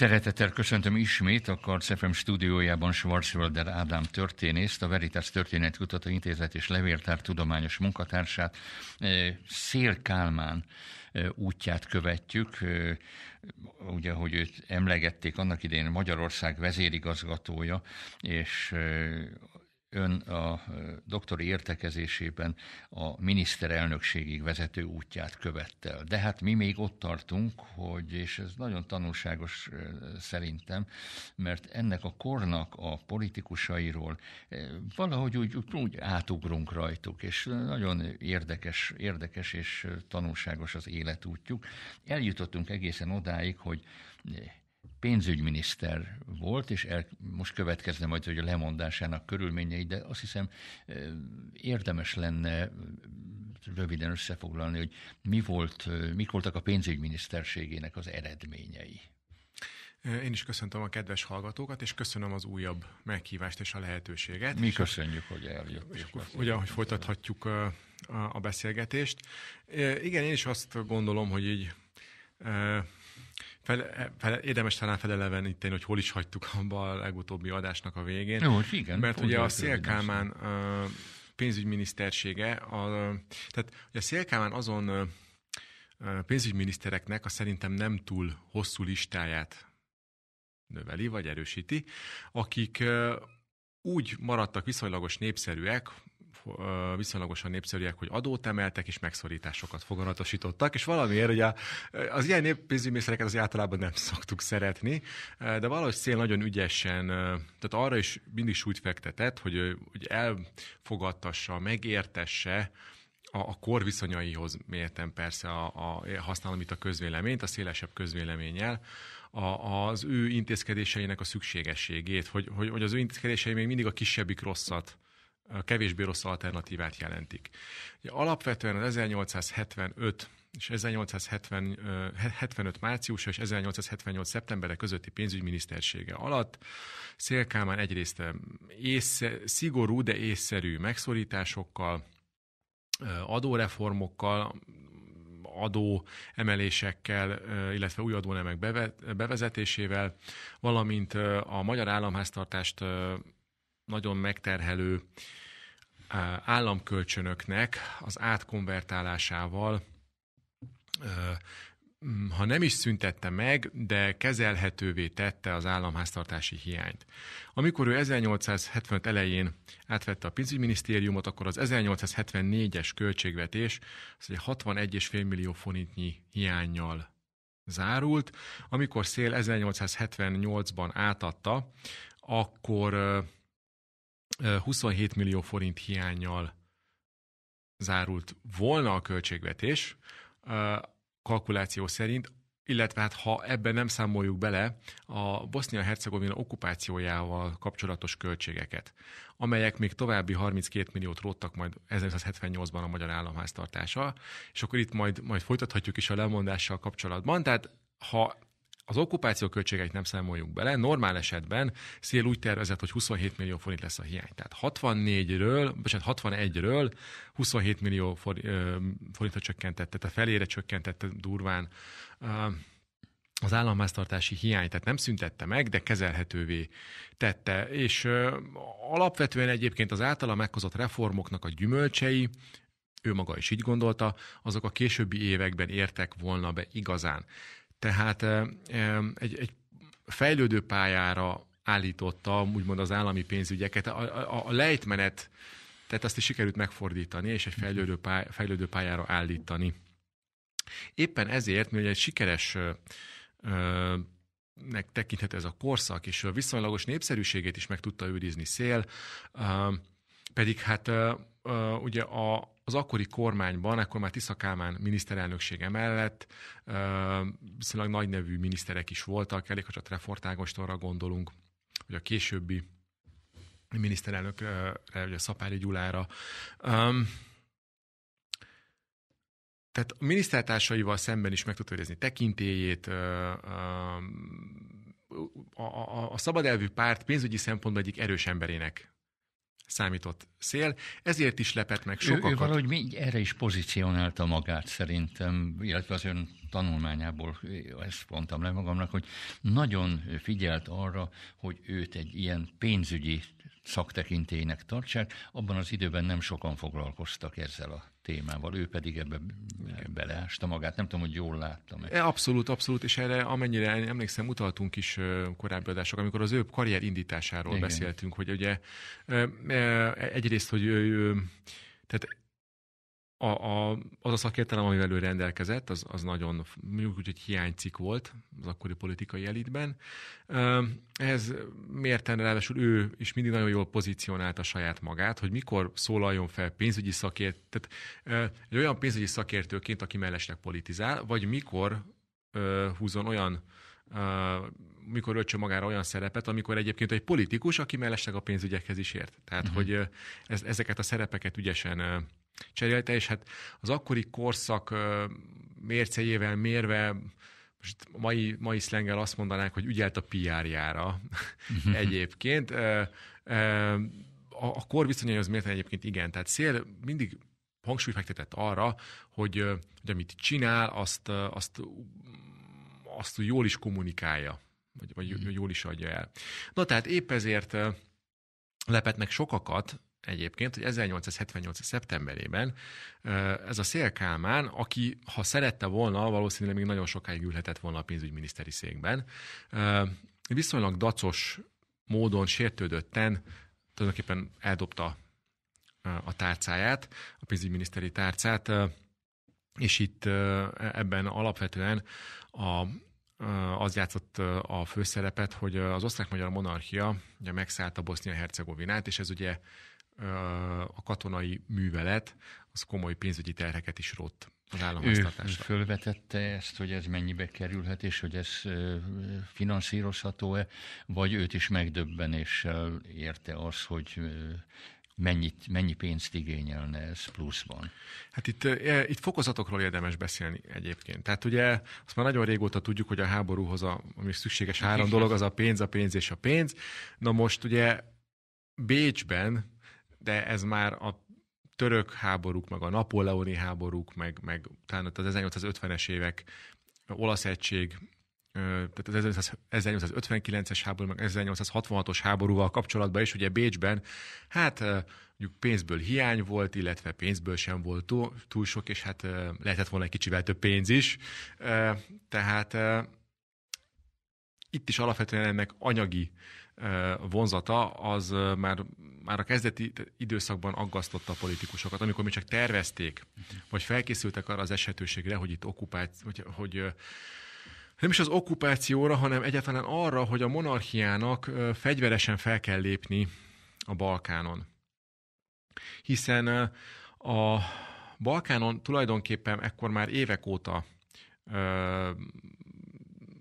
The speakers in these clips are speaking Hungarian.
Szeretettel köszöntöm ismét a Karcefem stúdiójában Schwarzwölder Ádám történészt, a Veritas Történetkutató Intézet és Levéltár tudományos munkatársát, e, Szél Kálmán e, útját követjük. E, ugye, hogy őt emlegették annak idején Magyarország vezérigazgatója, és ön a doktori értekezésében a miniszterelnökségig vezető útját követte. De hát mi még ott tartunk, hogy, és ez nagyon tanulságos szerintem, mert ennek a kornak a politikusairól valahogy úgy, úgy átugrunk rajtuk, és nagyon érdekes, érdekes és tanulságos az életútjuk. Eljutottunk egészen odáig, hogy pénzügyminiszter volt, és el, most következne majd, hogy a lemondásának körülményei, de azt hiszem érdemes lenne röviden összefoglalni, hogy mi volt, mik voltak a pénzügyminiszterségének az eredményei. Én is köszöntöm a kedves hallgatókat, és köszönöm az újabb meghívást és a lehetőséget. Mi köszönjük, hogy eljött. És akkor, ugye, hogy folytathatjuk a, a beszélgetést. Igen, én is azt gondolom, hogy így fele, fele, érdemes talán feleleveníteni, hogy hol is hagytuk abba a legutóbbi adásnak a végén. Jó, igen. Mert ugye a Szélkámán pénzügyminisztersége, a, tehát a Szélkámán azon pénzügyminisztereknek a szerintem nem túl hosszú listáját növeli vagy erősíti, akik úgy maradtak viszonylagos népszerűek, viszonylagosan népszerűek, hogy adót emeltek és megszorításokat foganatosítottak, és valamiért ugye az ilyen pénzügyminisztereket az általában nem szoktuk szeretni, de valahogy szél nagyon ügyesen, tehát arra is mindig úgy fektetett, hogy, hogy elfogadtassa, megértesse, a, a kor viszonyaihoz mértem persze a, a, használom itt a közvéleményt, a szélesebb közvéleménnyel, a, az ő intézkedéseinek a szükségességét, hogy, hogy, hogy az ő intézkedései még mindig a kisebbik rosszat kevésbé rossz alternatívát jelentik. Ugye alapvetően az 1875 és 1875 március és 1878 szeptembere közötti pénzügyminisztersége alatt Szélkámán egyrészt észre, szigorú, de észszerű megszorításokkal, adóreformokkal, adó emelésekkel, illetve új adónemek bevezetésével, valamint a magyar államháztartást nagyon megterhelő államkölcsönöknek az átkonvertálásával ha nem is szüntette meg, de kezelhetővé tette az államháztartási hiányt. Amikor ő 1875 elején átvette a pénzügyminisztériumot, akkor az 1874-es költségvetés az egy 61,5 millió forintnyi hiányjal zárult. Amikor Szél 1878-ban átadta, akkor 27 millió forint hiányjal zárult volna a költségvetés, kalkuláció szerint, illetve hát ha ebben nem számoljuk bele a Bosznia-Hercegovina okupációjával kapcsolatos költségeket, amelyek még további 32 milliót róttak majd 1978-ban a magyar államháztartása, és akkor itt majd, majd folytathatjuk is a lemondással kapcsolatban, tehát ha az okupáció költségeit nem számoljuk bele, normál esetben Szél úgy tervezett, hogy 27 millió forint lesz a hiány. Tehát 64-ről, bocsánat, 61-ről 27 millió forintra csökkentette, tehát felére csökkentette durván az államháztartási hiány, tehát nem szüntette meg, de kezelhetővé tette. És alapvetően egyébként az általa meghozott reformoknak a gyümölcsei, ő maga is így gondolta, azok a későbbi években értek volna be igazán. Tehát egy, egy fejlődő pályára állította úgymond az állami pénzügyeket. A, a, a lejtmenet, tehát azt is sikerült megfordítani, és egy fejlődő, pály, fejlődő pályára állítani. Éppen ezért, mivel egy sikeres nek tekinthető ez a korszak, és a viszonylagos népszerűségét is meg tudta őrizni szél, ö, pedig hát ö, ö, ugye a, az akkori kormányban, akkor már Tisza Kálmán miniszterelnöksége mellett viszonylag nagy nevű miniszterek is voltak, elég ha csak Trefort gondolunk, vagy a későbbi miniszterelnökre, ugye Szapári Gyulára. Um, tehát a minisztertársaival szemben is meg tudta érezni tekintélyét, um, a, a, a szabadelvű párt pénzügyi szempontból egyik erős emberének számított szél. Ezért is lepett meg sokakat. Ő, ő valahogy még erre is pozícionálta magát szerintem, illetve az ön tanulmányából ezt mondtam le magamnak, hogy nagyon figyelt arra, hogy őt egy ilyen pénzügyi szaktekintélynek tartsák. Abban az időben nem sokan foglalkoztak ezzel a témával, ő pedig ebbe beleásta magát. Nem tudom, hogy jól láttam. -e. Abszolút, abszolút, és erre amennyire emlékszem, utaltunk is korábbi adások, amikor az ő karrier indításáról Igen. beszéltünk, hogy ugye e, egyrészt, hogy tehát a, a, az a szakértelem, amivel ő rendelkezett, az, az nagyon, mondjuk úgy, hogy hiánycik volt az akkori politikai elitben. Ez mérten ráadásul ő is mindig nagyon jól pozícionálta saját magát, hogy mikor szólaljon fel pénzügyi szakért, tehát egy olyan pénzügyi szakértőként, aki mellesnek politizál, vagy mikor húzon olyan Uh, mikor öltse magára olyan szerepet, amikor egyébként egy politikus, aki mellesleg a pénzügyekhez is ért. Tehát, uh-huh. hogy ez, ezeket a szerepeket ügyesen cserélte, és hát az akkori korszak mércejével mérve most mai, mai szlengel azt mondanánk, hogy ügyelt a PR-jára mhm. egyébként. A, a kor viszonyaihoz mérten egyébként igen. Tehát szél mindig hangsúly fektetett arra, hogy, hogy amit csinál, azt, azt, azt jól is kommunikálja, vagy, vagy mhm. jól is adja el. Na tehát épp ezért lepett meg sokakat egyébként, hogy 1878. szeptemberében ez a Szél Kálmán, aki ha szerette volna, valószínűleg még nagyon sokáig ülhetett volna a pénzügyminiszteri székben, viszonylag dacos módon, sértődötten tulajdonképpen eldobta a tárcáját, a pénzügyminiszteri tárcát, és itt ebben alapvetően a, az játszott a főszerepet, hogy az osztrák-magyar monarchia ugye megszállta Bosznia-Hercegovinát, és ez ugye a katonai művelet az komoly pénzügyi terheket is rótt az államháztartásra. fölvetette ezt, hogy ez mennyibe kerülhet, és hogy ez finanszírozható-e, vagy őt is megdöbbenéssel érte az, hogy mennyit, mennyi pénzt igényelne ez pluszban? Hát itt, e, itt fokozatokról érdemes beszélni egyébként. Tehát ugye azt már nagyon régóta tudjuk, hogy a háborúhoz a, ami szükséges három dolog, az a pénz, a pénz és a pénz. Na most ugye Bécsben de ez már a török háborúk, meg a napóleoni háborúk, meg, meg talán az 1850-es évek olasz egység, tehát az 1859-es háború, meg 1866-os háborúval kapcsolatban is, ugye Bécsben, hát mondjuk pénzből hiány volt, illetve pénzből sem volt túl, túl sok, és hát lehetett volna egy kicsivel több pénz is. Tehát itt is alapvetően ennek anyagi vonzata, az már, már a kezdeti időszakban aggasztotta a politikusokat, amikor még csak tervezték, vagy felkészültek arra az eshetőségre, hogy itt okupáció, hogy, hogy nem is az okupációra, hanem egyáltalán arra, hogy a monarchiának fegyveresen fel kell lépni a Balkánon. Hiszen a Balkánon tulajdonképpen ekkor már évek óta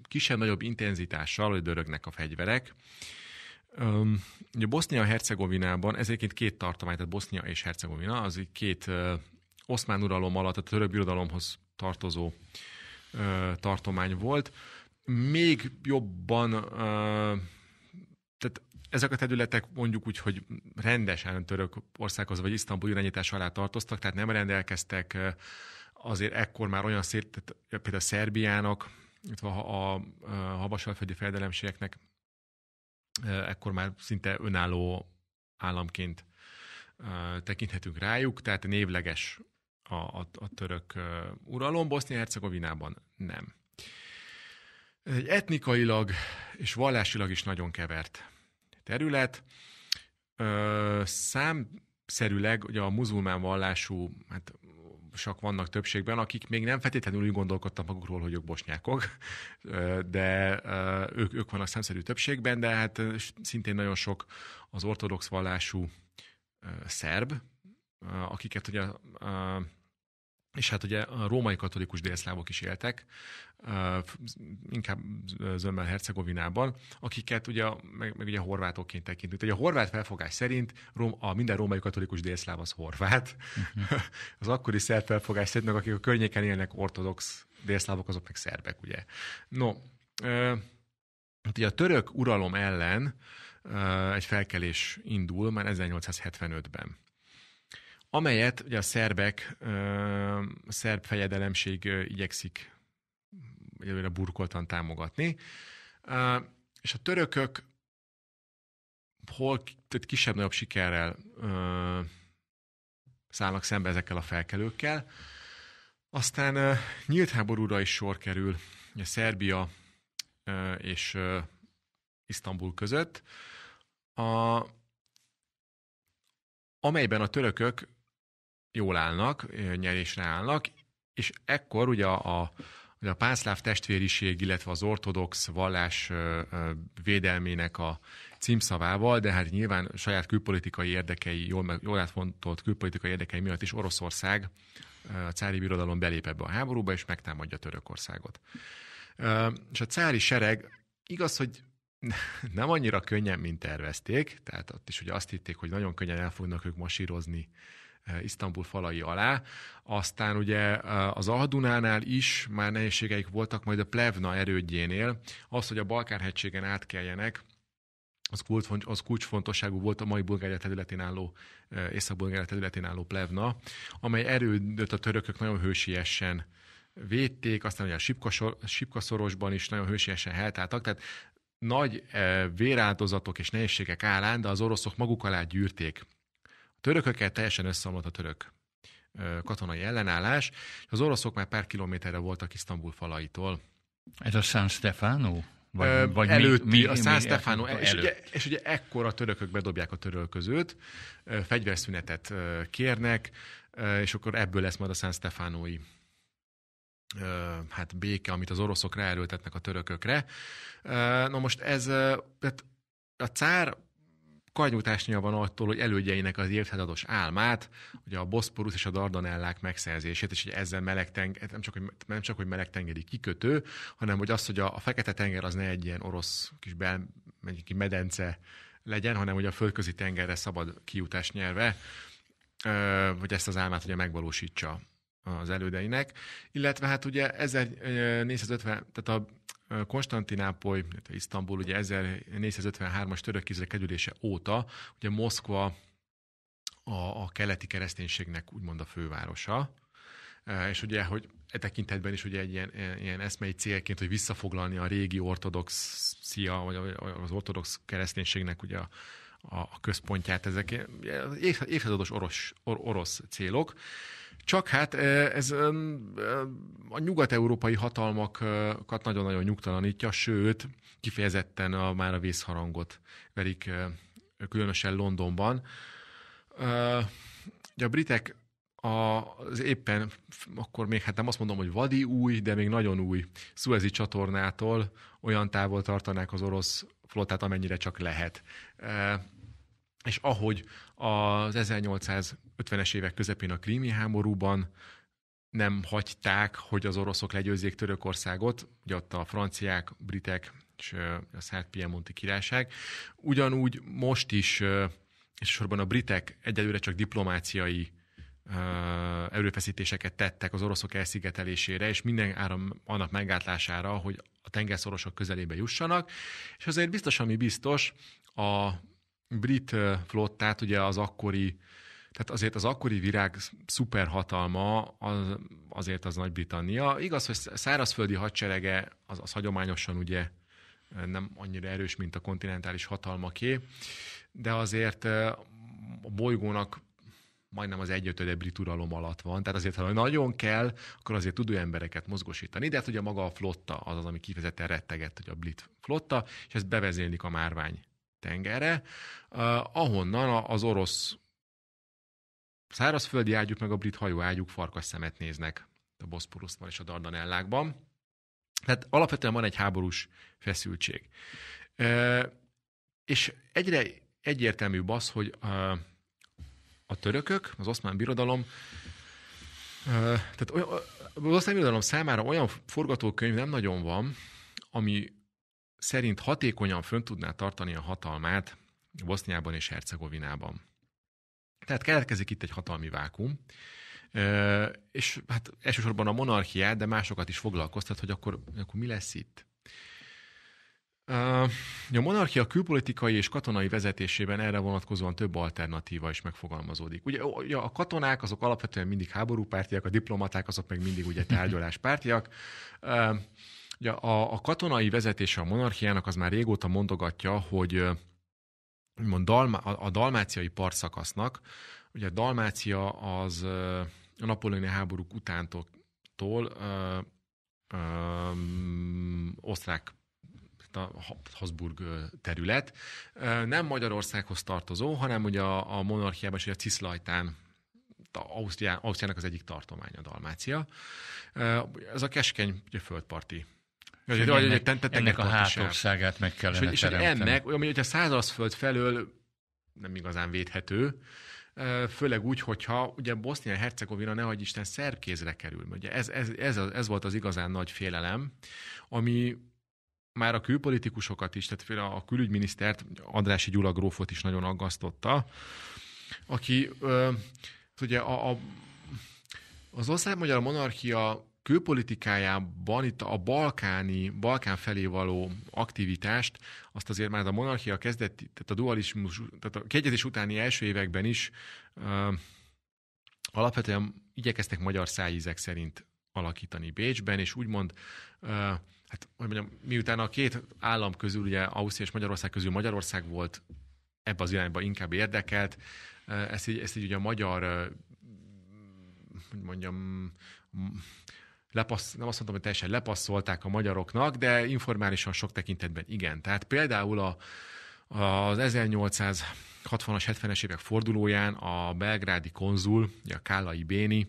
kisebb-nagyobb intenzitással, hogy dörögnek a fegyverek, Um, ugye Bosznia-Hercegovinában, ez egyébként két tartomány, tehát Bosznia és Hercegovina, az egy két uh, oszmán uralom alatt, tehát a török birodalomhoz tartozó uh, tartomány volt. Még jobban, uh, tehát ezek a területek mondjuk úgy, hogy rendesen török országhoz vagy Isztambul irányítás alá tartoztak, tehát nem rendelkeztek uh, azért ekkor már olyan szét, tehát például Szerbiának, itt a, a, a Havasalföldi fejedelemségeknek ekkor már szinte önálló államként tekinthetünk rájuk, tehát névleges a, a, a török uralom, Bosznia-Hercegovinában nem. Ez egy etnikailag és vallásilag is nagyon kevert terület. Számszerűleg ugye a muzulmán vallású, hát bosnyákosak vannak többségben, akik még nem feltétlenül úgy gondolkodtak magukról, hogy ők bosnyákok, de ők, ők vannak szemszerű többségben, de hát szintén nagyon sok az ortodox vallású szerb, akiket ugye és hát ugye a római katolikus délszlávok is éltek, inkább zömmel Hercegovinában, akiket ugye, meg, meg ugye horvátokként tekintünk. Ugye a horvát felfogás szerint rom, a minden római katolikus délszláv az horvát. Uh-huh. az akkori szerb felfogás szerint, meg akik a környéken élnek ortodox délszlávok, azok meg szerbek, ugye. No, hát ugye a török uralom ellen egy felkelés indul már 1875-ben amelyet ugye a szerbek, a szerb fejedelemség igyekszik egyelőre burkoltan támogatni. És a törökök hol, tehát kisebb-nagyobb sikerrel szállnak szembe ezekkel a felkelőkkel. Aztán nyílt háborúra is sor kerül a Szerbia és Isztambul között, a, amelyben a törökök jól állnak, nyerésre állnak, és ekkor ugye a, a a pászláv testvériség, illetve az ortodox vallás védelmének a címszavával, de hát nyilván saját külpolitikai érdekei, jól, jól átfontolt külpolitikai érdekei miatt is Oroszország a cári birodalom belép ebbe a háborúba, és megtámadja Törökországot. És a cári sereg, igaz, hogy nem annyira könnyen, mint tervezték, tehát ott is ugye azt hitték, hogy nagyon könnyen el fognak ők masírozni Eh, Isztambul falai alá. Aztán ugye eh, az Ahadunánál is már nehézségeik voltak, majd a Plevna erődjénél. Az, hogy a balkán átkeljenek, az, kulcsfont, az kulcsfontosságú volt a mai Bulgária területén álló, eh, Észak-Bulgária területén álló Plevna, amely erődöt a törökök nagyon hősiesen védték, aztán ugye a Sipkaszorosban is nagyon hősiesen heltáltak, tehát nagy véráldozatok és nehézségek állán, de az oroszok maguk alá gyűrték törököket, törökökkel teljesen összeomlott a török katonai ellenállás, és az oroszok már pár kilométerre voltak Isztambul falaitól. Ez a San Stefano? Vagy, vagy előtti, mi, mi, a San Stefano. Előtt. És, ugye, és ugye ekkor a törökök bedobják a törölközőt, fegyverszünetet kérnek, és akkor ebből lesz majd a San Stefanoi hát béke, amit az oroszok ráerőltetnek a törökökre. Na most ez, tehát a cár karnyújtásnyira van attól, hogy elődjeinek az évszázados álmát, ugye a Boszporusz és a Dardanellák megszerzését, és hogy ezzel meleg tenger, hát nem, csak, hogy, nem csak, hogy meleg tengeri kikötő, hanem hogy az, hogy a, a Fekete-tenger az ne egy ilyen orosz kis bel, ki medence legyen, hanem hogy a földközi tengerre szabad kijutás nyelve, hogy ezt az álmát ugye megvalósítsa az elődeinek, illetve hát ugye 1450, tehát a Konstantinápoly, Isztambul ugye 1453-as török kizrekedülése óta, ugye Moszkva a, a keleti kereszténységnek úgymond a fővárosa, e, és ugye, hogy e tekintetben is ugye egy ilyen, e, ilyen eszmei célként, hogy visszafoglalni a régi ortodoxia, vagy az ortodox kereszténységnek ugye a, a központját, ezek évszázados orosz, orosz célok. Csak hát ez a nyugat-európai hatalmakat nagyon-nagyon nyugtalanítja, sőt, kifejezetten a, már a vészharangot verik, különösen Londonban. Ugye a britek az éppen, akkor még hát nem azt mondom, hogy vadi új, de még nagyon új szuezi csatornától olyan távol tartanák az orosz flottát, amennyire csak lehet és ahogy az 1850-es évek közepén a krími háborúban nem hagyták, hogy az oroszok legyőzzék Törökországot, ugye ott a franciák, britek és a szárt piemonti királyság. Ugyanúgy most is, és sorban a britek egyelőre csak diplomáciai erőfeszítéseket tettek az oroszok elszigetelésére, és minden áram annak megátlására, hogy a tengerszorosok közelébe jussanak, és azért biztos, ami biztos, a brit flottát, ugye az akkori, tehát azért az akkori virág szuperhatalma az, azért az Nagy-Britannia. Igaz, hogy szárazföldi hadserege az, az hagyományosan ugye nem annyira erős, mint a kontinentális hatalmaké, de azért a bolygónak majdnem az egyötöde brit uralom alatt van. Tehát azért, ha nagyon kell, akkor azért tudó embereket mozgosítani. De hát ugye maga a flotta az az, ami kifejezetten rettegett, hogy a brit flotta, és ezt bevezélik a márvány tengerre, ahonnan az orosz szárazföldi ágyuk, meg a brit hajó ágyuk farkas szemet néznek a Boszporuszban és a Dardanellákban. Tehát alapvetően van egy háborús feszültség. És egyre egyértelműbb az, hogy a törökök, az oszmán birodalom, tehát az oszmán birodalom számára olyan forgatókönyv nem nagyon van, ami szerint hatékonyan fönn tudná tartani a hatalmát Boszniában és Hercegovinában. Tehát keletkezik itt egy hatalmi vákum, és hát elsősorban a monarchiát, de másokat is foglalkoztat, hogy akkor, akkor mi lesz itt. A monarchia külpolitikai és katonai vezetésében erre vonatkozóan több alternatíva is megfogalmazódik. Ugye a katonák azok alapvetően mindig háborúpártiak, a diplomaták azok meg mindig ugye tárgyaláspártiak. Ugye a, a katonai vezetése a monarchiának az már régóta mondogatja, hogy mond, Dalma, a, a dalmáciai partszakasznak, ugye a Dalmácia az a napoleoni háborúk utántól osztrák a Habsburg terület. Nem Magyarországhoz tartozó, hanem ugye a, a monarchiában és a Ciszlajtán Ausztrián, Ausztriának az egyik tartománya, Dalmácia. Ez a keskeny, ugye földparti vagy, vagy ennek, te, te ennek a hátországát meg kellene és hogy, és hogy ennek, olyan, hogy a szárazföld felől nem igazán védhető, főleg úgy, hogyha ugye Bosznia-Hercegovina nehogy Isten szerb kézre kerül. Ugye ez, ez, ez, ez volt az igazán nagy félelem, ami már a külpolitikusokat is, tehát főleg a külügyminisztert, Andrási Gyula grófot is nagyon aggasztotta, aki ugye a, a, az magyar monarchia külpolitikájában itt a balkáni, balkán felé való aktivitást, azt azért már a monarchia kezdett, tehát a dualizmus, tehát a kegyezés utáni első években is ö, alapvetően igyekeztek magyar szájízek szerint alakítani Bécsben, és úgymond, ö, hát hogy mondjam, miután a két állam közül, ugye Ausztria és Magyarország közül Magyarország volt ebbe az irányba inkább érdekelt, ezt így, ezt így ugye a magyar, hogy mondjam, lepassz, nem azt mondom, hogy teljesen lepasszolták a magyaroknak, de informálisan sok tekintetben igen. Tehát például a, az 1860-as, 70-es évek fordulóján a belgrádi konzul, a Kállai Béni,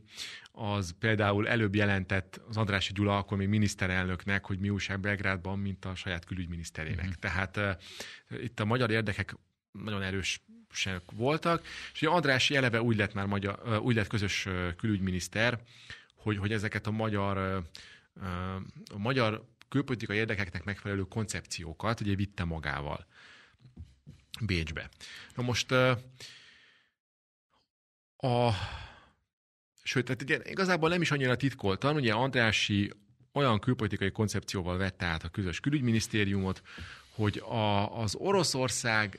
az például előbb jelentett az Andrási Gyula akkor még miniszterelnöknek, hogy mi újság Belgrádban, mint a saját külügyminiszterének. Mm. Tehát uh, itt a magyar érdekek nagyon erős voltak, és ugye András eleve úgy lett már magyar, úgy lett közös külügyminiszter, hogy, hogy ezeket a magyar, a magyar külpolitikai érdekeknek megfelelő koncepciókat ugye vitte magával Bécsbe. Na most a Sőt, tehát ugye, igazából nem is annyira titkoltan, ugye Andrási olyan külpolitikai koncepcióval vette át a közös külügyminisztériumot, hogy a, az Oroszország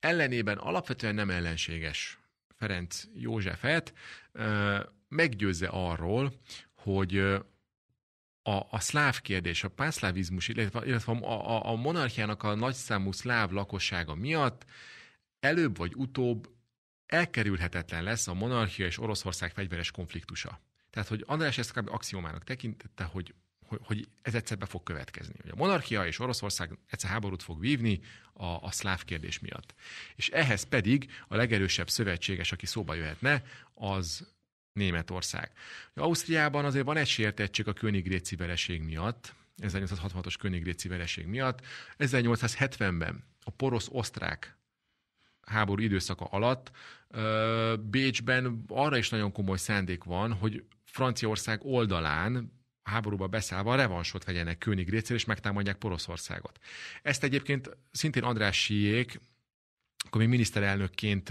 ellenében alapvetően nem ellenséges Ferenc Józsefet, meggyőzze arról, hogy a, a szláv kérdés, a pászlávizmus, illetve, illetve a, a, a monarchiának a nagyszámú szláv lakossága miatt előbb vagy utóbb elkerülhetetlen lesz a monarchia és Oroszország fegyveres konfliktusa. Tehát, hogy András ezt kb. axiómának tekintette, hogy, hogy, hogy ez egyszer be fog következni. Hogy a monarchia és Oroszország egyszer háborút fog vívni a, a szláv kérdés miatt. És ehhez pedig a legerősebb szövetséges, aki szóba jöhetne, az Németország. Ausztriában azért van egy sértettség a Königréci vereség miatt, 1866-os Königréci vereség miatt. 1870-ben a porosz-osztrák háború időszaka alatt Bécsben arra is nagyon komoly szándék van, hogy Franciaország oldalán háborúba beszállva a revansot vegyenek Königrécél, és megtámadják Poroszországot. Ezt egyébként szintén András Siék, akkor még miniszterelnökként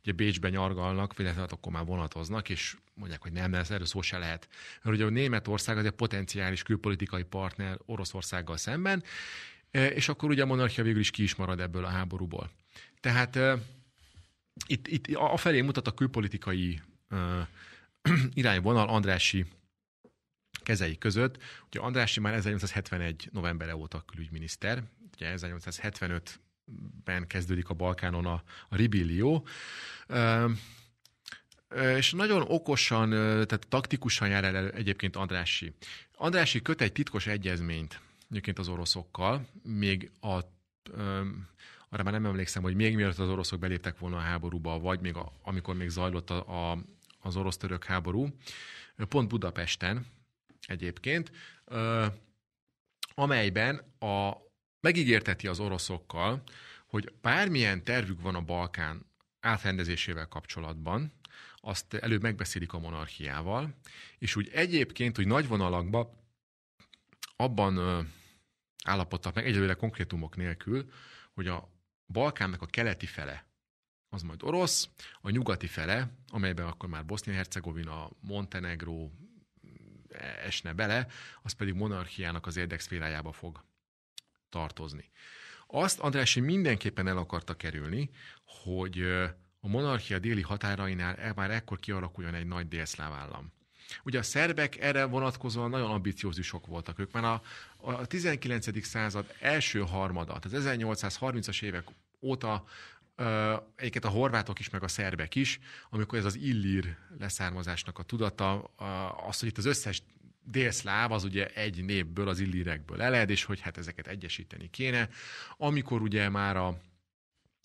ugye Bécsben nyargalnak, illetve hát akkor már vonatoznak, és mondják, hogy nem, ez erről szó se lehet. Mert ugye a Németország az egy potenciális külpolitikai partner Oroszországgal szemben, e, és akkor ugye a monarchia végül is ki is marad ebből a háborúból. Tehát e, itt, itt felé mutat a külpolitikai e, irányvonal Andrási kezei között. Ugye Andrási már 1871. novembere óta külügyminiszter, ugye 1875 ben kezdődik a Balkánon a, a ribillió. És nagyon okosan, tehát taktikusan jár el egyébként Andrássi. Andrássi köt egy titkos egyezményt egyébként az oroszokkal, még a arra már nem emlékszem, hogy még mielőtt az oroszok beléptek volna a háborúba, vagy még a, amikor még zajlott a, a, az orosz-török háború, pont Budapesten egyébként, amelyben a, megígérteti az oroszokkal, hogy bármilyen tervük van a Balkán átrendezésével kapcsolatban, azt előbb megbeszélik a monarchiával, és úgy egyébként, hogy nagy vonalakban abban állapodtak meg, egyelőre konkrétumok nélkül, hogy a Balkánnak a keleti fele az majd orosz, a nyugati fele, amelyben akkor már Bosznia-Hercegovina, Montenegró e, esne bele, az pedig monarchiának az érdekszférájába fog tartozni. Azt Andrási mindenképpen el akarta kerülni, hogy a monarchia déli határainál e- már ekkor kialakuljon egy nagy délszláv állam. Ugye a szerbek erre vonatkozóan nagyon ambiciózusok voltak. Ők már a, a 19. század első harmada, az 1830-as évek óta egyiket a horvátok is, meg a szerbek is, amikor ez az illír leszármazásnak a tudata, az, hogy itt az összes délszláv az ugye egy népből, az illírekből eled, és hogy hát ezeket egyesíteni kéne. Amikor ugye már a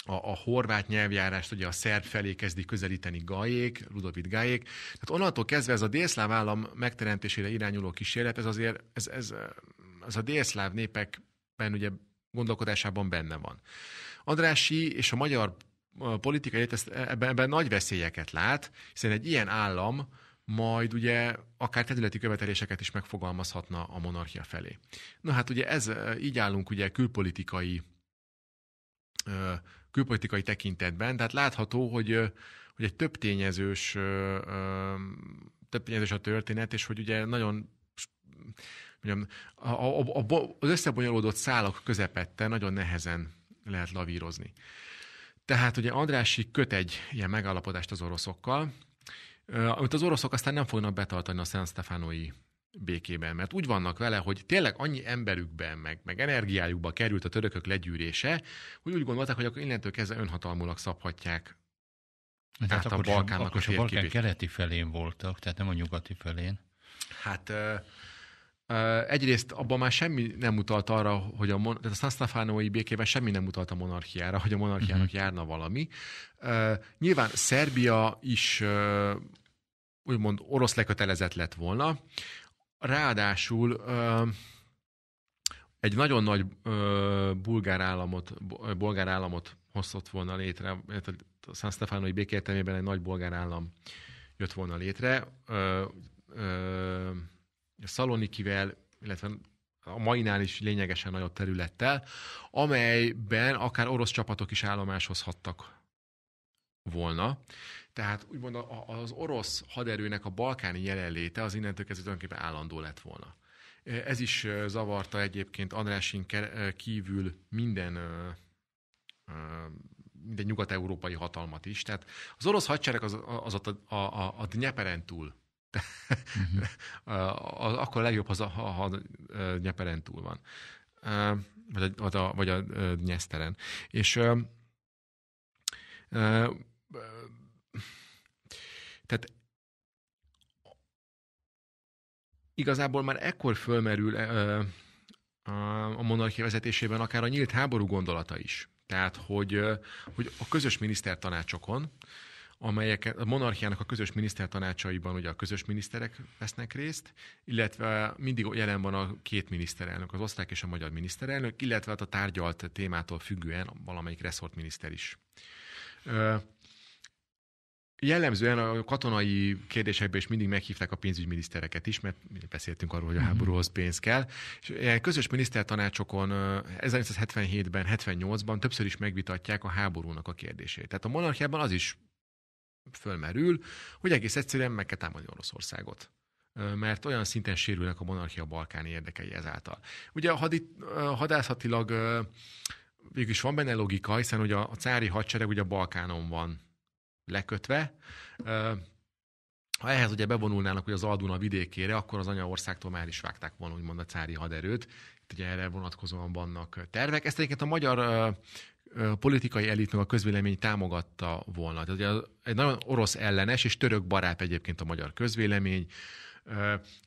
a, a horvát nyelvjárást ugye a szerb felé kezdik közelíteni Gajék, Ludovit Gajék. Tehát onnantól kezdve ez a délszláv állam megteremtésére irányuló kísérlet, ez azért, ez, ez, ez a délszláv népekben ugye gondolkodásában benne van. Andrási és a magyar politikai e, ebben, ebben nagy veszélyeket lát, hiszen egy ilyen állam majd ugye akár területi követeléseket is megfogalmazhatna a monarchia felé. Na hát ugye ez, így állunk ugye külpolitikai külpolitikai tekintetben, tehát látható, hogy, hogy egy több tényezős, több tényezős a történet, és hogy ugye nagyon mondjam, a, a, a, az összebonyolódott szálak közepette nagyon nehezen lehet lavírozni. Tehát ugye Andrássy köt egy ilyen megállapodást az oroszokkal, amit az oroszok aztán nem fognak betartani a Szent Stefanoi békében, mert úgy vannak vele, hogy tényleg annyi emberükben, meg, meg energiájukba került a törökök legyűrése, hogy úgy gondolták, hogy akkor innentől kezdve önhatalmulak szabhatják tehát át akkor a Balkánnak akkor a, a Balkán keleti felén voltak, tehát nem a nyugati felén. Hát ö, ö, egyrészt abban már semmi nem utalt arra, hogy a, mon- tehát a szasztafánói békében semmi nem utalt a monarchiára, hogy a monarchiának uh-huh. járna valami. Ö, nyilván Szerbia is ö, úgymond orosz lekötelezett lett volna, Ráadásul egy nagyon nagy bulgár államot, bolgár államot hozott volna létre, a San Stefanoi békértelmében egy nagy bolgár állam jött volna létre. Szalonikivel, illetve a mainál is lényegesen nagyobb területtel, amelyben akár orosz csapatok is állomáshozhattak volna. Tehát úgymond az orosz haderőnek a balkáni jelenléte az innentől kezdve tulajdonképpen állandó lett volna. Ez is zavarta egyébként Andrásin kívül minden minden nyugat-európai hatalmat is. Tehát az orosz hadsereg az, az a, a, a, a Dnyeperen túl. uh-huh. akkor legjobb, ha, ha, ha Dnyeperen túl van. Vagy a, vagy a, vagy a Dnyeszteren. És tehát igazából már ekkor fölmerül e, a monarchia vezetésében akár a nyílt háború gondolata is. Tehát, hogy, hogy a közös minisztertanácsokon, amelyek a monarchiának a közös minisztertanácsaiban ugye a közös miniszterek vesznek részt, illetve mindig jelen van a két miniszterelnök, az osztrák és a magyar miniszterelnök, illetve hát a tárgyalt témától függően valamelyik miniszter is jellemzően a katonai kérdésekben is mindig meghívták a pénzügyminisztereket is, mert beszéltünk arról, hogy a mhm. háborúhoz pénz kell. És eh, közös minisztertanácsokon 1977-ben, eh, 78-ban többször is megvitatják a háborúnak a kérdését. Tehát a monarchiában az is fölmerül, hogy egész egyszerűen meg kell támadni Oroszországot eh, mert olyan szinten sérülnek a monarchia balkáni érdekei ezáltal. Ugye hadi, hadászatilag végül is van benne logika, hiszen ugye a cári hadsereg ugye a Balkánon van lekötve. Ha ehhez ugye bevonulnának hogy az Alduna vidékére, akkor az anyaországtól már is vágták volna úgymond a cári haderőt. Itt ugye erre vonatkozóan vannak tervek. Ezt egyébként a magyar politikai elit meg a közvélemény támogatta volna. Tehát ugye egy nagyon orosz ellenes és török barát egyébként a magyar közvélemény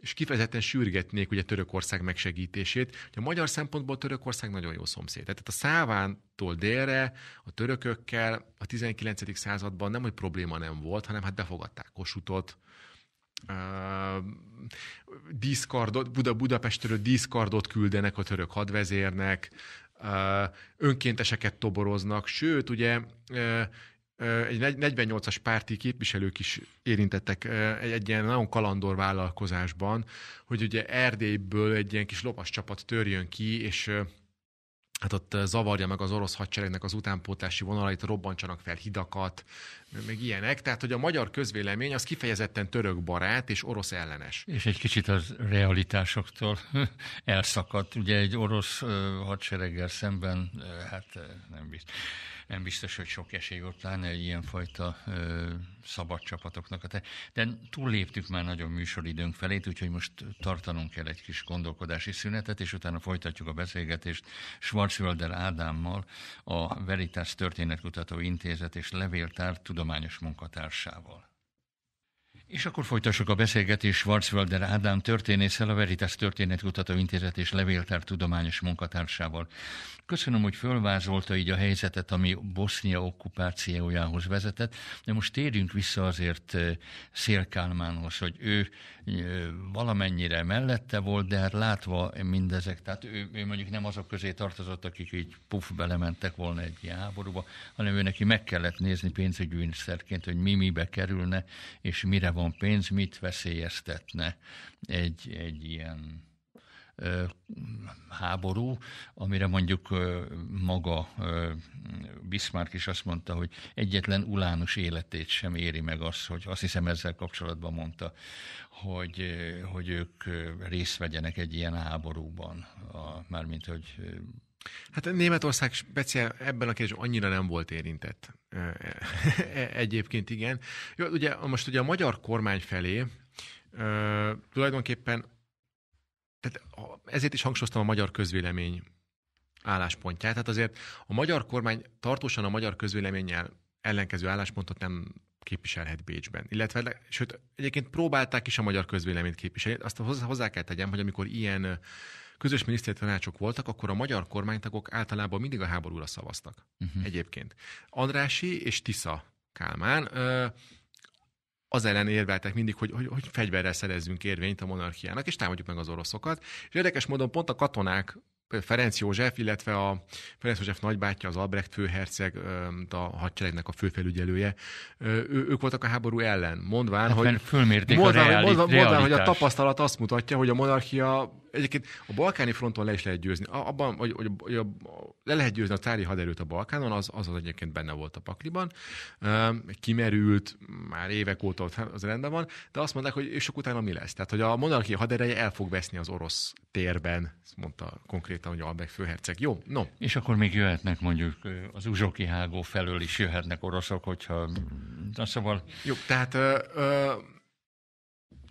és kifejezetten sürgetnék ugye Törökország megsegítését. A magyar szempontból Törökország nagyon jó szomszéd. Tehát a Szávántól délre a törökökkel a 19. században nem, hogy probléma nem volt, hanem hát befogadták Kossuthot, Uh, díszkardot, Buda, Budapestről díszkardot küldenek a török hadvezérnek, uh, önkénteseket toboroznak, sőt, ugye uh, egy 48-as párti képviselők is érintettek egy, egy ilyen nagyon kalandor vállalkozásban, hogy ugye Erdélyből egy ilyen kis lopas csapat törjön ki, és hát ott zavarja meg az orosz hadseregnek az utánpótlási vonalait, robbantsanak fel hidakat, meg ilyenek. Tehát, hogy a magyar közvélemény az kifejezetten török barát és orosz ellenes. És egy kicsit az realitásoktól elszakadt. Ugye egy orosz hadsereggel szemben, hát nem biztos nem biztos, hogy sok esély volt, pláne egy ilyenfajta ö, szabad csapatoknak. De, de túlléptük már nagyon műsoridőnk felét, úgyhogy most tartanunk kell egy kis gondolkodási szünetet, és utána folytatjuk a beszélgetést Schwarzwölder Ádámmal, a Veritas Történetkutató Intézet és Levéltár tudományos munkatársával. És akkor folytassuk a beszélgetés Schwarzwalder Ádám történésszel, a Veritas Történetkutató Intézet és Levéltár tudományos munkatársával. Köszönöm, hogy fölvázolta így a helyzetet, ami Bosznia okkupációjához vezetett, de most térjünk vissza azért eh, Szél Kálmánhoz, hogy ő eh, valamennyire mellette volt, de hát látva mindezek, tehát ő, ő mondjuk nem azok közé tartozott, akik így puf belementek volna egy háborúba, hanem ő neki meg kellett nézni pénzügyminiszterként, hogy mi mibe kerülne, és mire van világon pénz mit veszélyeztetne egy, egy ilyen háború, amire mondjuk maga Bismarck is azt mondta, hogy egyetlen ulánus életét sem éri meg az, hogy azt hiszem ezzel kapcsolatban mondta, hogy, hogy ők részt vegyenek egy ilyen háborúban, a, mármint hogy Hát Németország speciál ebben a kérdésben annyira nem volt érintett. E, egyébként igen. Jó, ugye most ugye a magyar kormány felé tulajdonképpen tehát ezért is hangsúlyoztam a magyar közvélemény álláspontját. Tehát azért a magyar kormány tartósan a magyar közvéleménnyel ellenkező álláspontot nem képviselhet Bécsben. Illetve, sőt, egyébként próbálták is a magyar közvéleményt képviselni. Azt hozzá, kell tegyem, hogy amikor ilyen közös miniszteri tanácsok voltak, akkor a magyar kormánytagok általában mindig a háborúra szavaztak. Uh-huh. Egyébként. Andrási és Tisza Kálmán ö, az ellen érveltek mindig, hogy, hogy, hogy fegyverrel szerezzünk érvényt a monarchiának, és támadjuk meg az oroszokat. És érdekes módon pont a katonák Ferenc József, illetve a Ferenc József nagybátyja, az Albrecht főherceg, a hadseregnek a főfelügyelője, ő, ők voltak a háború ellen, mondván, hát, hogy, mondván, a mondván, mondván, hogy a tapasztalat azt mutatja, hogy a monarchia Egyébként a balkáni fronton le is lehet győzni. Abban, hogy, hogy, hogy a, le lehet győzni a cári haderőt a Balkánon, az, az az egyébként benne volt a pakliban. Kimerült, már évek óta ott az rendben van, de azt mondták, hogy és sok utána mi lesz? Tehát, hogy a monarchia hadereje el fog veszni az orosz térben, ezt mondta konkrétan, hogy Albek főherceg. Jó, no. És akkor még jöhetnek mondjuk az uzsoki hágó felől is jöhetnek oroszok, hogyha... Na szóval... Jó, tehát... Ö, ö,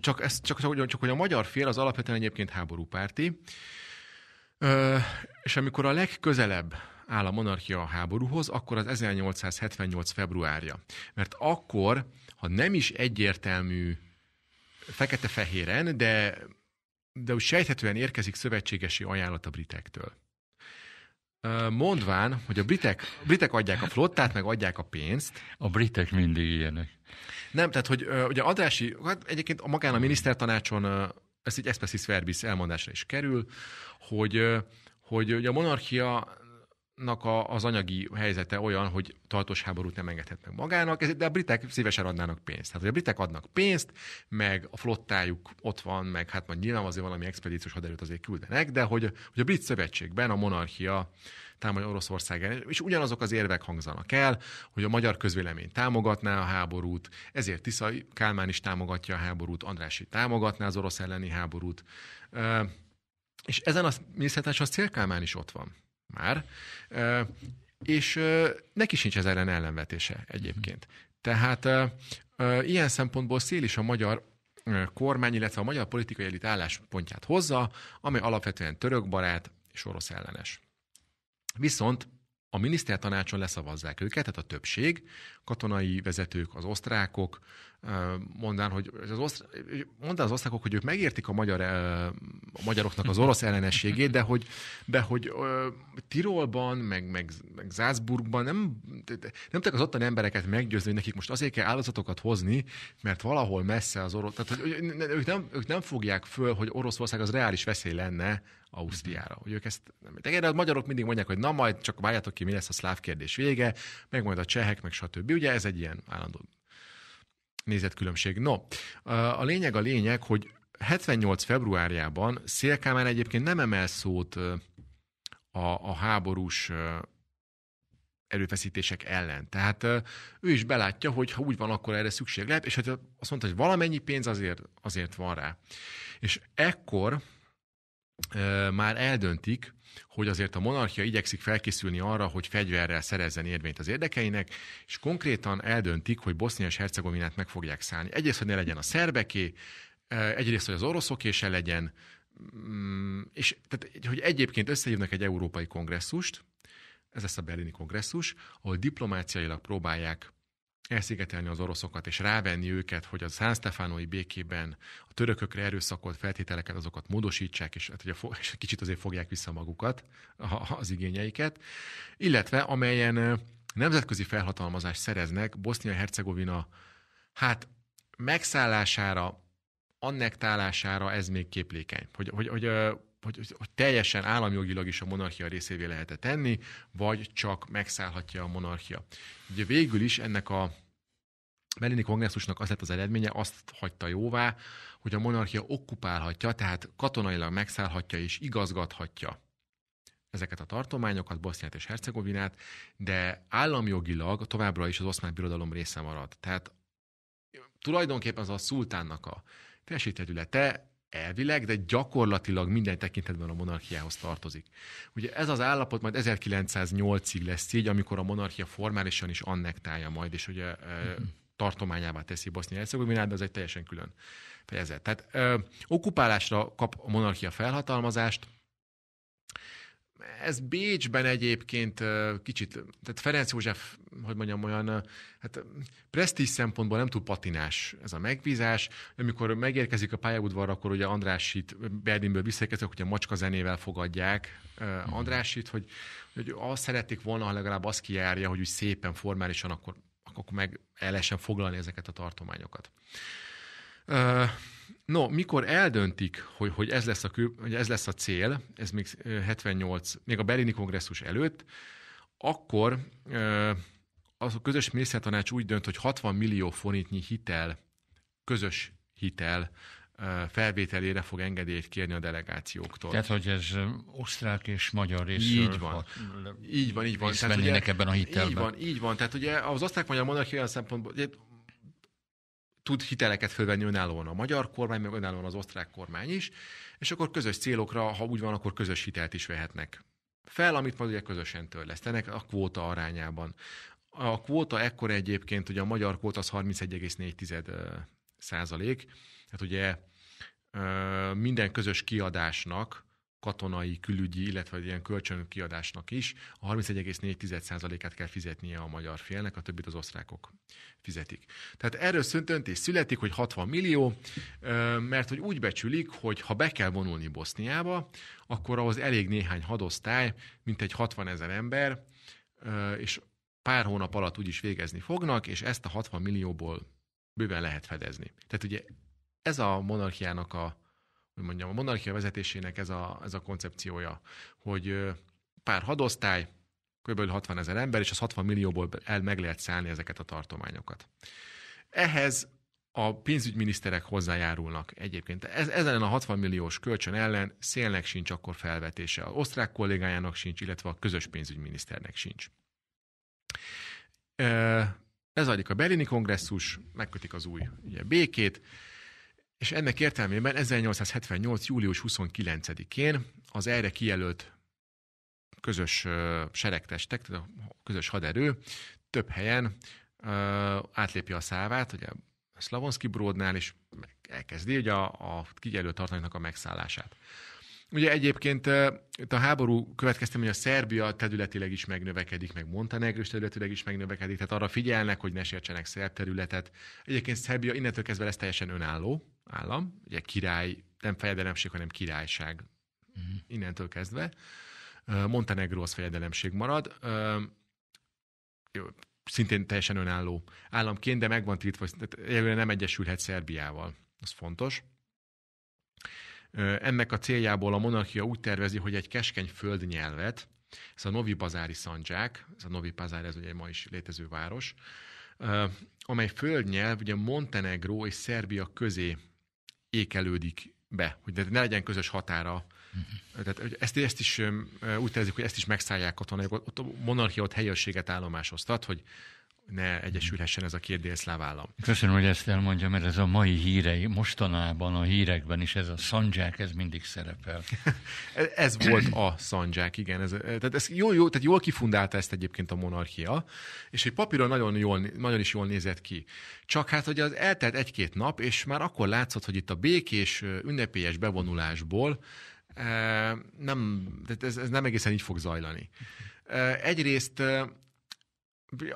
csak, ez, csak, csak, csak hogy a magyar fél az alapvetően egyébként háborúpárti, Ö, és amikor a legközelebb áll a monarchia a háborúhoz, akkor az 1878. februárja. Mert akkor, ha nem is egyértelmű fekete-fehéren, de, de úgy sejthetően érkezik szövetségesi ajánlat a britektől. Mondván, hogy a britek, a britek adják a flottát, meg adják a pénzt. A britek mindig ilyenek. Nem, tehát hogy ugye adási, hát egyébként a magán a minisztertanácson ez így expressis Verbis elmondásra is kerül, hogy hogy ugye a monarchia nak a, az anyagi helyzete olyan, hogy tartós háborút nem engedhet meg magának, ezért, de a britek szívesen adnának pénzt. Tehát, hogy a britek adnak pénzt, meg a flottájuk ott van, meg hát majd nyilván azért valami expedíciós haderőt azért küldenek, de hogy, hogy a brit szövetségben a monarchia támogatja Oroszország és ugyanazok az érvek hangzanak el, hogy a magyar közvélemény támogatná a háborút, ezért Tisza Kálmán is támogatja a háborút, Andrási támogatná az orosz elleni háborút. És ezen a minisztertársa a Kálmán is ott van már, és neki sincs ez ellen ellenvetése egyébként. Tehát ilyen szempontból szél is a magyar kormány, illetve a magyar politikai elit álláspontját hozza, amely alapvetően barát és orosz ellenes. Viszont a minisztertanácson leszavazzák őket, tehát a többség, katonai vezetők, az osztrákok, mondán, hogy az, osztr... mondán az osztrákok, hogy ők megértik a, magyar, a magyaroknak az orosz ellenességét, de hogy, de hogy Tirolban, meg, meg, meg Zászburgban nem, nem tudják az ottani embereket meggyőzni, hogy nekik most azért kell áldozatokat hozni, mert valahol messze az orosz, tehát hogy ők nem, ők nem fogják föl, hogy Oroszország az reális veszély lenne Ausztriára. Hogy ők ezt nem... De a magyarok mindig mondják, hogy na majd csak várjátok ki, mi lesz a szláv kérdés vége, meg majd a csehek, meg stb stb. Ugye ez egy ilyen állandó nézetkülönbség. No, a lényeg a lényeg, hogy 78. februárjában Szélkámán egyébként nem emel szót a, a háborús erőfeszítések ellen. Tehát ő is belátja, hogy ha úgy van, akkor erre szükség lehet, és hát azt mondta, hogy valamennyi pénz azért, azért van rá. És ekkor már eldöntik, hogy azért a monarchia igyekszik felkészülni arra, hogy fegyverrel szerezzen érvényt az érdekeinek, és konkrétan eldöntik, hogy Bosznia és Hercegovinát meg fogják szállni. Egyrészt, hogy ne legyen a szerbeké, egyrészt, hogy az oroszoké se legyen, mm, és tehát, hogy egyébként összehívnak egy európai kongresszust, ez lesz a berlini kongresszus, ahol diplomáciailag próbálják elszigetelni az oroszokat, és rávenni őket, hogy a San Stefánói békében a törökökre erőszakolt feltételeket azokat módosítsák, és, hát, hogy a, és kicsit azért fogják vissza magukat, a, az igényeiket, illetve amelyen nemzetközi felhatalmazást szereznek Bosznia-Hercegovina hát megszállására, annektálására ez még képlékeny. Hogy, hogy, hogy, hogy, hogy, hogy teljesen államjogilag is a monarchia részévé lehet tenni, vagy csak megszállhatja a monarchia. Ugye végül is ennek a berlini kongresszusnak az lett az eredménye, azt hagyta jóvá, hogy a monarchia okkupálhatja, tehát katonailag megszállhatja és igazgathatja ezeket a tartományokat, Boszniát és Hercegovinát, de államjogilag továbbra is az oszmán birodalom része marad. Tehát tulajdonképpen az a szultánnak a testítegyülete elvileg, de gyakorlatilag minden tekintetben a monarchiához tartozik. Ugye ez az állapot majd 1908-ig lesz így, amikor a monarchia formálisan is annektálja majd, és ugye mm-hmm tartományává teszi bosznia hercegovina de az egy teljesen külön fejezet. Tehát ö, okupálásra kap a monarchia felhatalmazást, ez Bécsben egyébként kicsit, tehát Ferenc József, hogy mondjam, olyan, hát presztíz szempontból nem túl patinás ez a megbízás. Amikor megérkezik a pályaudvarra, akkor ugye Andrásit Berlinből visszaérkezik, hogy a macska zenével fogadják mhm. Andrásit, hogy, hogy azt szerették volna, ha legalább azt kijárja, hogy úgy szépen, formálisan, akkor akkor meg el lehessen foglalni ezeket a tartományokat. No, mikor eldöntik, hogy, hogy, ez lesz a kül, hogy ez lesz a cél, ez még 78, még a berlini kongresszus előtt, akkor az a közös minisztertanács úgy dönt, hogy 60 millió forintnyi hitel, közös hitel felvételére fog engedélyt kérni a delegációktól. Tehát, hogy ez osztrák és magyar részről így van. Ha, így van, így van. Tehát, ugye, ebben a hitelben. Így van, így van. Tehát ugye az osztrák-magyar monarchia olyan szempontból ugye, tud hiteleket fölvenni önállóan a magyar kormány, meg önállóan az osztrák kormány is, és akkor közös célokra, ha úgy van, akkor közös hitelt is vehetnek fel, amit majd ugye közösen törlesztenek a kvóta arányában. A kvóta ekkor egyébként, ugye a magyar kvóta az 31,4 százalék, tehát ugye minden közös kiadásnak, katonai, külügyi, illetve ilyen kiadásnak is a 31,4%-át kell fizetnie a magyar félnek, a többit az osztrákok fizetik. Tehát erről döntés születik, hogy 60 millió, mert hogy úgy becsülik, hogy ha be kell vonulni Boszniába, akkor ahhoz elég néhány hadosztály, mint egy 60 ezer ember, és pár hónap alatt úgyis végezni fognak, és ezt a 60 millióból bőven lehet fedezni. Tehát ugye ez a monarchiának a, hogy mondjam, a monarchia vezetésének ez a, ez a koncepciója, hogy pár hadosztály, kb. 60 ezer ember, és az 60 millióból el meg lehet szállni ezeket a tartományokat. Ehhez a pénzügyminiszterek hozzájárulnak egyébként. Ez, ezen a 60 milliós kölcsön ellen szélnek sincs akkor felvetése. Az osztrák kollégájának sincs, illetve a közös pénzügyminiszternek sincs. Ez adik a berlini kongresszus, megkötik az új ugye, békét, és ennek értelmében 1878. július 29-én az erre kijelölt közös seregtestek, a közös haderő több helyen átlépi a szávát, ugye Szlavonszki Bródnál is elkezdi ugye a, a kijelölt tartalmaknak a megszállását. Ugye egyébként itt a háború következtem, hogy a Szerbia területileg is megnövekedik, meg Montenegrus területileg is megnövekedik, tehát arra figyelnek, hogy ne sértsenek szerb területet. Egyébként Szerbia innentől kezdve lesz teljesen önálló állam, ugye király, nem fejedelemség, hanem királyság uh-huh. innentől kezdve. Montenegró az fejedelemség marad. Jó, szintén teljesen önálló államként, de megvan tiltva, tehát nem egyesülhet Szerbiával. Ez fontos. Ennek a céljából a monarchia úgy tervezi, hogy egy keskeny földnyelvet, ez a Novi Bazári Szandzsák, ez a Novi Bazár, ez ugye ma is létező város, amely földnyelv ugye Montenegró és Szerbia közé ékelődik be, hogy ne legyen közös határa. Mhm. Tehát ezt, ezt is úgy tervezik, hogy ezt is megszállják katonai, ott a monarchia ott helyőrséget állomásoztat, hogy ne egyesülhessen ez a két délszláv állam. Köszönöm, hogy ezt elmondja, mert ez a mai hírei, mostanában a hírekben is ez a szandzsák, ez mindig szerepel. E-, ez volt a szandzsák, igen. Ez, e, tehát, ez jó, jó, tehát jól kifundálta ezt egyébként a monarchia, és egy papíron nagyon, jól, nagyon is jól nézett ki. Csak hát, hogy az eltelt egy-két nap, és már akkor látszott, hogy itt a békés, ünnepélyes bevonulásból e, nem, tehát ez, ez nem egészen így fog zajlani. Egyrészt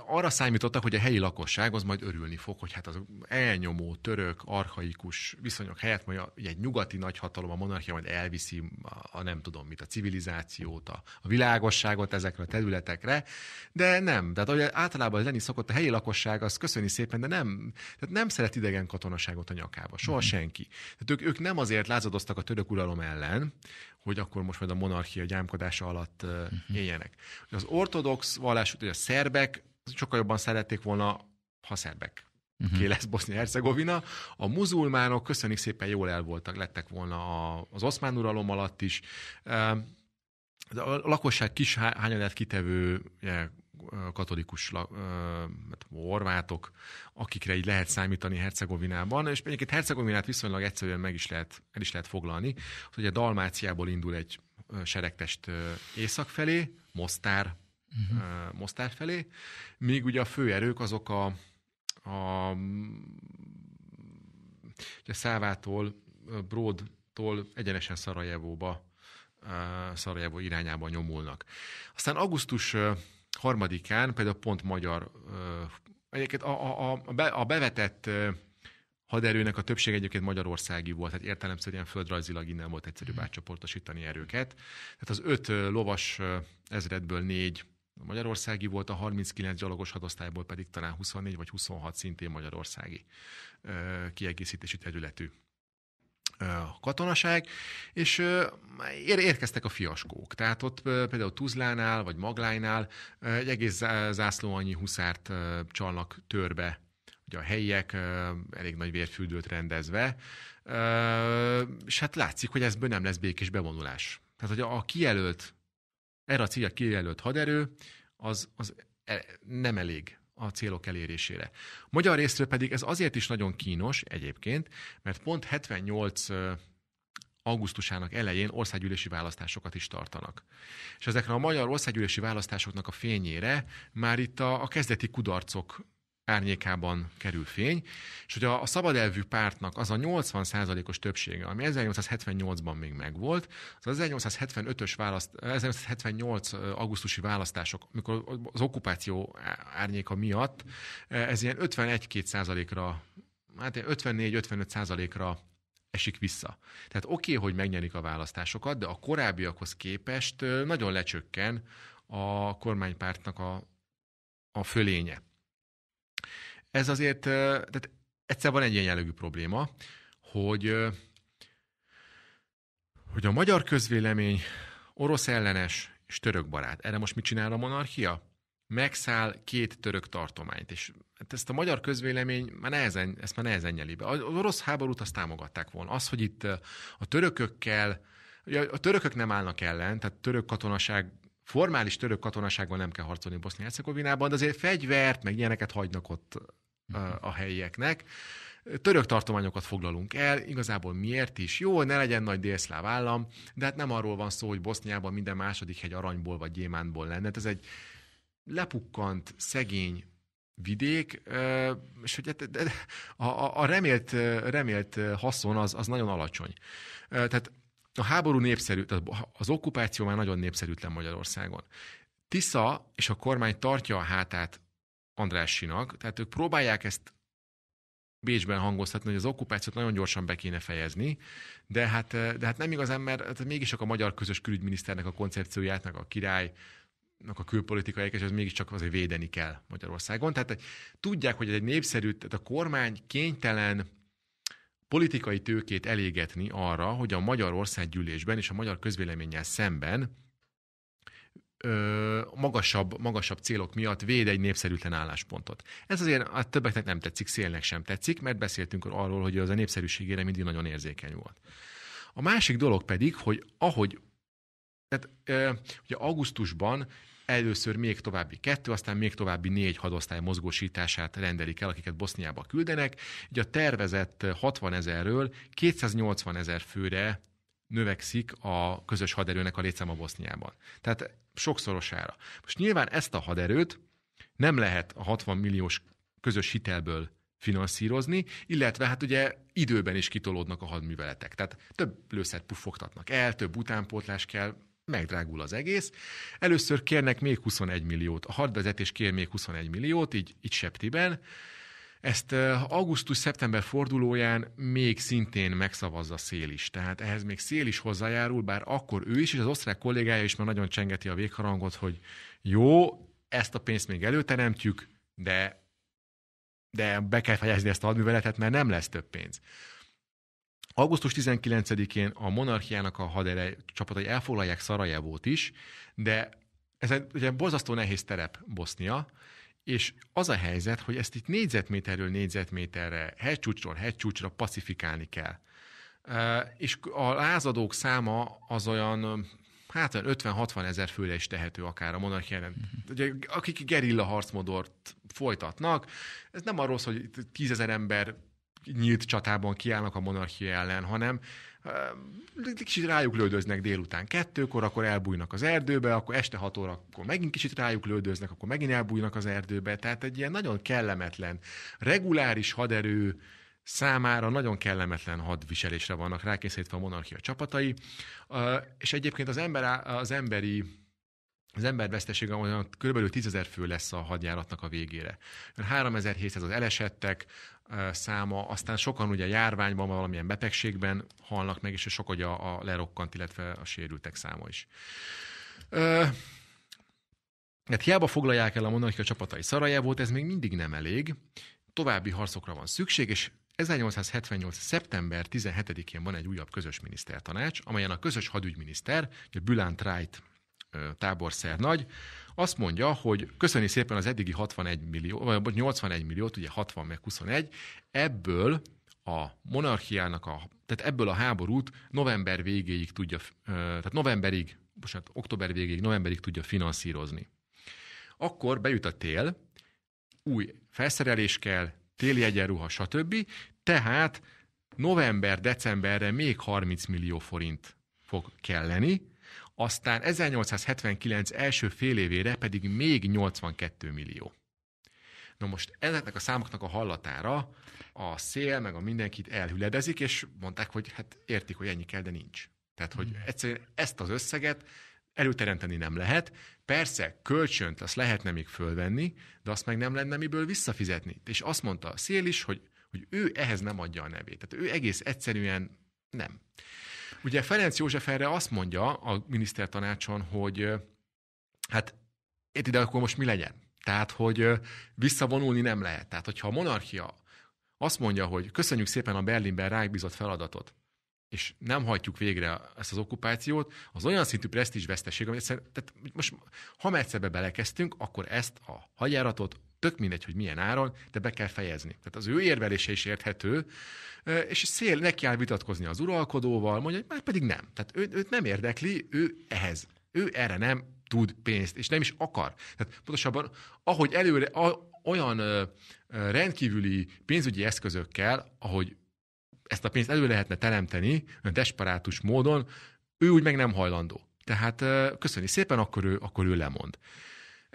arra számítottak, hogy a helyi lakosság az majd örülni fog, hogy hát az elnyomó, török, arhaikus viszonyok helyett majd egy nyugati nagyhatalom, a monarchia majd elviszi a, a nem tudom mit, a civilizációt, a, a világosságot ezekre a területekre, de nem. Tehát ahogy általában lenni szokott, a helyi lakosság az köszöni szépen, de nem, tehát nem szeret idegen katonaságot a nyakába, soha mm. senki. Tehát ők, ők nem azért lázadoztak a török uralom ellen, hogy akkor most majd a monarchia gyámkodása alatt uh-huh. éljenek. Az ortodox vallás hogy a szerbek sokkal jobban szerették volna, ha szerbek uh-huh. ki lesz Bosznia-Hercegovina. A muzulmánok köszönik szépen jól el voltak, lettek volna az oszmán uralom alatt is. A lakosság kis hányadát kitevő katolikus hát horvátok, akikre így lehet számítani Hercegovinában, és egyébként Hercegovinát viszonylag egyszerűen meg is lehet, el is lehet foglalni. Az ugye Dalmáciából indul egy seregtest észak felé, Mostár, uh-huh. Mhm. Mostár felé, míg ugye a főerők azok a, a, a Szávától, Bródtól egyenesen Szarajevóba Szarajevó irányába nyomulnak. Aztán augusztus harmadikán például pont magyar, egyébként a, a, a, be, a bevetett haderőnek a többség egyébként magyarországi volt, tehát értelemszerűen földrajzilag innen volt egyszerűbb mhm. átcsoportosítani erőket. Tehát az öt lovas ezredből négy magyarországi volt, a 39 gyalogos hadosztályból pedig talán 24 vagy 26 szintén magyarországi kiegészítési területű a katonaság, és érkeztek a fiaskók. Tehát ott például Tuzlánál, vagy Maglájnál egy egész zászló annyi huszárt csalnak törbe ugye a helyiek elég nagy vérfürdőt rendezve, és hát látszik, hogy ezből nem lesz békés bevonulás. Tehát, hogy a kijelölt, erre a célja kijelölt haderő, az, az e, nem elég a célok elérésére. Magyar részről pedig ez azért is nagyon kínos egyébként, mert pont 78 augusztusának elején országgyűlési választásokat is tartanak. És ezekre a magyar országgyűlési választásoknak a fényére már itt a, a kezdeti kudarcok árnyékában kerül fény, és hogy a, a szabad elvű pártnak az a 80%-os többsége, ami 1878-ban még megvolt, az 1875-ös választ, 1878 augusztusi választások, amikor az okupáció árnyéka miatt ez ilyen 51-2%-ra, hát 54-55 százalékra esik vissza. Tehát oké, okay, hogy megnyerik a választásokat, de a korábbiakhoz képest nagyon lecsökken a kormánypártnak a, a fölénye ez azért, tehát egyszer van egy ilyen jellegű probléma, hogy, hogy a magyar közvélemény orosz ellenes és török barát. Erre most mit csinál a monarchia? Megszáll két török tartományt, és hát ezt a magyar közvélemény már nehezen, ezt már nehezen nyeli be. Az orosz háborút azt támogatták volna. Az, hogy itt a törökökkel, a törökök nem állnak ellen, tehát török katonaság formális török katonasággal nem kell harcolni Bosznia-Hercegovinában, de azért fegyvert, meg ilyeneket hagynak ott Mhm. a helyieknek. Török tartományokat foglalunk el, igazából miért is? Jó, ne legyen nagy délszláv állam, de hát nem arról van szó, hogy Boszniában minden második hegy aranyból vagy gyémántból lenne. Hát ez egy lepukkant, szegény vidék, és hogy hát, a, remélt, remélt haszon az, az nagyon alacsony. Tehát a háború népszerű, tehát az okkupáció már nagyon népszerűtlen Magyarországon. Tisza és a kormány tartja a hátát Andrássinak, tehát ők próbálják ezt Bécsben hangoztatni, hogy az okkupációt nagyon gyorsan be kéne fejezni, de hát, eh, de hát nem igazán, mert hát mégis mégiscsak a magyar közös külügyminiszternek a koncepcióját, meg a király a külpolitikai és ez mégiscsak azért védeni kell Magyarországon. Tehát tudják, hogy ez egy népszerű, tehát a kormány kénytelen politikai tőkét elégetni arra, hogy a Magyarország gyűlésben és a magyar közvéleménnyel szemben magasabb, magasabb célok miatt véd egy népszerűtlen álláspontot. Ez azért a többeknek nem tetszik, szélnek sem tetszik, mert beszéltünk arról, hogy az a népszerűségére mindig nagyon érzékeny volt. A másik dolog pedig, hogy ahogy tehát, ö, ugye augusztusban először még további kettő, aztán még további négy hadosztály mozgósítását rendelik el, akiket Boszniába küldenek. Így a tervezett 60 ezerről 280 ezer főre növekszik a közös haderőnek a létszáma Boszniában. Tehát sokszorosára. Most nyilván ezt a haderőt nem lehet a 60 milliós közös hitelből finanszírozni, illetve hát ugye időben is kitolódnak a hadműveletek. Tehát több lőszert puffogtatnak el, több utánpótlás kell, megdrágul az egész. Először kérnek még 21 milliót, a hadvezetés kér még 21 milliót, így, így septiben, ezt augusztus-szeptember fordulóján még szintén megszavazza Szél is. Tehát ehhez még Szél is hozzájárul, bár akkor ő is, és az osztrák kollégája is már nagyon csengeti a végharangot, hogy jó, ezt a pénzt még előteremtjük, de, de be kell fejezni ezt a hadműveletet, mert nem lesz több pénz. Augusztus 19-én a monarchiának a haderej csapatai elfoglalják Szarajevót is, de ez egy ugye borzasztó nehéz terep Bosznia, és az a helyzet, hogy ezt itt négyzetméterről négyzetméterre, hegycsúcsról hegycsúcsra pacifikálni kell. És a lázadók száma az olyan, hát 50-60 ezer főre is tehető akár a monarchiának. Mhm. Ugye, akik gerilla harcmodort folytatnak, ez nem arról hogy tízezer ember nyílt csatában kiállnak a monarchia ellen, hanem kicsit rájuk lődöznek délután kettőkor, akkor elbújnak az erdőbe, akkor este hat órakor megint kicsit rájuk lődöznek, akkor megint elbújnak az erdőbe. Tehát egy ilyen nagyon kellemetlen, reguláris haderő számára nagyon kellemetlen hadviselésre vannak rákészítve a monarchia csapatai, és egyébként az, ember, az emberi az ember vesztesége olyan kb. 10 ezer fő lesz a hadjáratnak a végére. 3700 az elesettek száma, aztán sokan ugye járványban, valamilyen betegségben halnak meg, és sok ugye a, lerokkant, illetve a sérültek száma is. hát hiába foglalják el a monarchia csapatai volt ez még mindig nem elég. További harcokra van szükség, és 1878. szeptember 17-én van egy újabb közös minisztertanács, amelyen a közös hadügyminiszter, Bülán Wright táborszer nagy, azt mondja, hogy köszöni szépen az eddigi 61 millió, vagy 81 milliót, ugye 60 meg 21, ebből a monarchiának, a, tehát ebből a háborút november végéig tudja, tehát novemberig, bocsánat, október végéig, novemberig tudja finanszírozni. Akkor bejut a tél, új felszerelés kell, téli egyenruha, stb. Tehát november-decemberre még 30 millió forint fog kelleni, aztán 1879 első fél évére pedig még 82 millió. Na most ezeknek a számoknak a hallatára a szél meg a mindenkit elhüledezik, és mondták, hogy hát értik, hogy ennyi kell, de nincs. Tehát, hogy hmm. egyszerűen ezt az összeget előteremteni nem lehet. Persze, kölcsönt azt lehetne még fölvenni, de azt meg nem lenne miből visszafizetni. És azt mondta a szél is, hogy, hogy ő ehhez nem adja a nevét. Tehát ő egész egyszerűen nem. Ugye Ferenc József erre azt mondja a minisztertanácson, hogy hát itt ide akkor most mi legyen? Tehát, hogy visszavonulni nem lehet. Tehát, hogyha a monarchia azt mondja, hogy köszönjük szépen a Berlinben ránk bizott feladatot, és nem hajtjuk végre ezt az okupációt, az olyan szintű veszteség, amit egyszerűen, tehát most ha már ebbe belekezdtünk, akkor ezt a hagyáratot tök mindegy, hogy milyen áron, de be kell fejezni. Tehát az ő érvelése is érthető, és szél neki áll vitatkozni az uralkodóval, mondja, hogy már pedig nem. Tehát ő, őt nem érdekli, ő ehhez. Ő erre nem tud pénzt, és nem is akar. Tehát pontosabban, ahogy előre, a, olyan ö, rendkívüli pénzügyi eszközökkel, ahogy ezt a pénzt elő lehetne teremteni, desperátus módon, ő úgy meg nem hajlandó. Tehát ö, köszöni szépen, akkor ő, akkor ő lemond.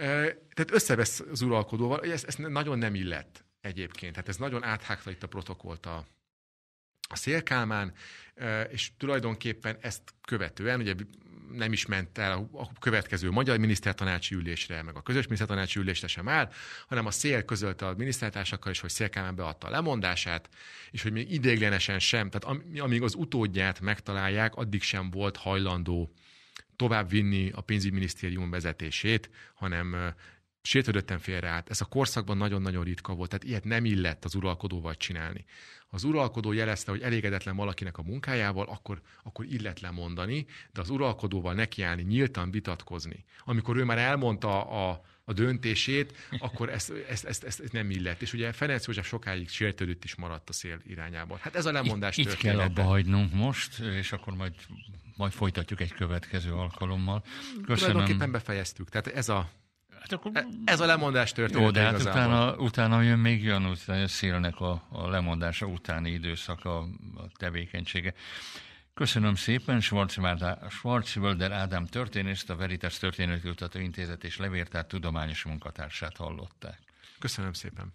Tehát összevesz az uralkodóval, ez, ez nagyon nem illett egyébként. tehát ez nagyon áthágta itt a protokolt a, a szélkálmán, és tulajdonképpen ezt követően, ugye nem is ment el a következő magyar minisztertanácsi ülésre, meg a közös minisztertanácsi ülésre sem áll, hanem a szél közölte a minisztertársakkal is, hogy Szélkámán beadta a lemondását, és hogy még idéglenesen sem, tehát amíg az utódját megtalálják, addig sem volt hajlandó továbbvinni a pénzügyminisztérium vezetését, hanem sértődöttem félre át. Ez a korszakban nagyon-nagyon ritka volt, tehát ilyet nem illett az uralkodóval csinálni. Ha az uralkodó jelezte, hogy elégedetlen valakinek a munkájával, akkor, akkor illet lemondani, de az uralkodóval nekiállni, nyíltan vitatkozni. Amikor ő már elmondta a, a döntését, akkor ezt, ezt, ezt, ezt, nem illett. És ugye Ferenc József sokáig sértődött is maradt a szél irányából. Hát ez a lemondás Itt, itt kell abba hagynunk most, és akkor majd majd folytatjuk egy következő alkalommal. Köszönöm. Tulajdonképpen befejeztük, tehát ez a Hát akkor... Ez a lemondás történet. Jó, de hát utána, utána jön még Janusz Szélnek a, a lemondása utáni időszaka, a tevékenysége. Köszönöm szépen, Schwarzwölder Ádám történészt, a Veritas Történetkutató Intézet és Levértár tudományos munkatársát hallották. Köszönöm szépen.